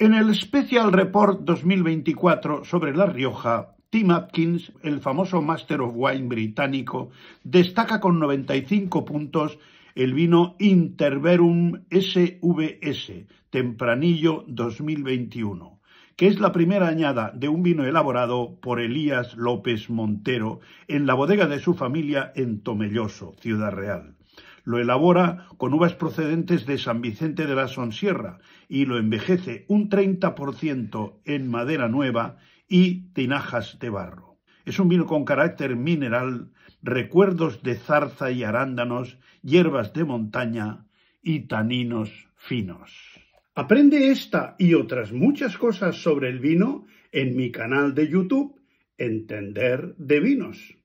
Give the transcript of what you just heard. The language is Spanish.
En el Special Report 2024 sobre La Rioja, Tim Atkins, el famoso Master of Wine británico, destaca con 95 puntos el vino Interverum SVS, tempranillo 2021, que es la primera añada de un vino elaborado por Elías López Montero en la bodega de su familia en Tomelloso, Ciudad Real. Lo elabora con uvas procedentes de San Vicente de la Sonsierra y lo envejece un 30% en madera nueva y tinajas de barro. Es un vino con carácter mineral, recuerdos de zarza y arándanos, hierbas de montaña y taninos finos. Aprende esta y otras muchas cosas sobre el vino en mi canal de YouTube Entender de Vinos.